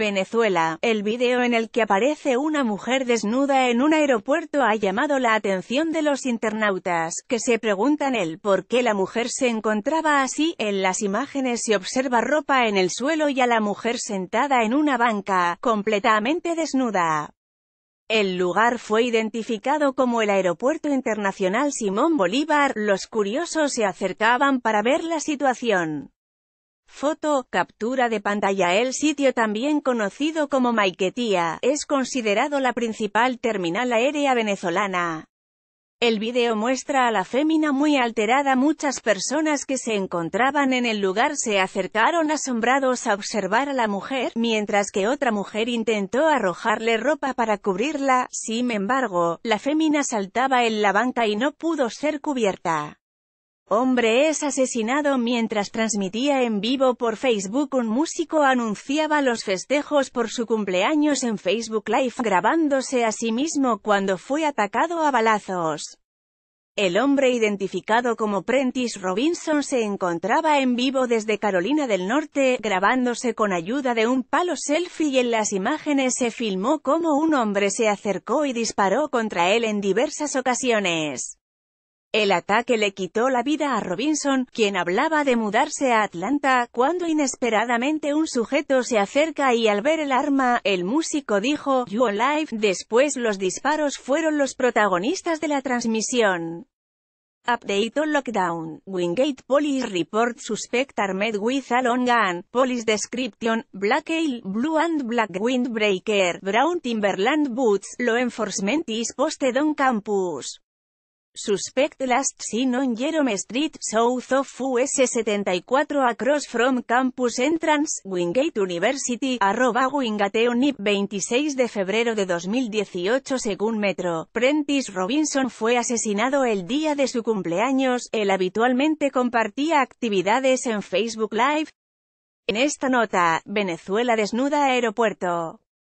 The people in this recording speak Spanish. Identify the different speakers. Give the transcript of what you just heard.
Speaker 1: Venezuela, el video en el que aparece una mujer desnuda en un aeropuerto ha llamado la atención de los internautas, que se preguntan el por qué la mujer se encontraba así. En las imágenes se observa ropa en el suelo y a la mujer sentada en una banca, completamente desnuda. El lugar fue identificado como el Aeropuerto Internacional Simón Bolívar. Los curiosos se acercaban para ver la situación. Foto, captura de pantalla El sitio también conocido como Maiquetía, es considerado la principal terminal aérea venezolana. El video muestra a la fémina muy alterada. Muchas personas que se encontraban en el lugar se acercaron asombrados a observar a la mujer, mientras que otra mujer intentó arrojarle ropa para cubrirla. Sin embargo, la fémina saltaba en la banca y no pudo ser cubierta. Hombre es asesinado mientras transmitía en vivo por Facebook un músico anunciaba los festejos por su cumpleaños en Facebook Live grabándose a sí mismo cuando fue atacado a balazos. El hombre identificado como Prentice Robinson se encontraba en vivo desde Carolina del Norte, grabándose con ayuda de un palo selfie y en las imágenes se filmó como un hombre se acercó y disparó contra él en diversas ocasiones. El ataque le quitó la vida a Robinson, quien hablaba de mudarse a Atlanta, cuando inesperadamente un sujeto se acerca y al ver el arma, el músico dijo, You Alive, después los disparos fueron los protagonistas de la transmisión. Update on Lockdown, Wingate Police Report Suspect Armed with a Long Gun, Police Description, Black Ale, Blue and Black Windbreaker, Brown Timberland Boots, Law Enforcement is Posted on Campus. Suspect last seen on Jerome Street south of US 74 across from campus entrance, Wingate University, arroba Wingate Unip 26 de febrero de 2018 según Metro. Prentice Robinson fue asesinado el día de su cumpleaños, él habitualmente compartía actividades en Facebook Live. En esta nota, Venezuela desnuda aeropuerto.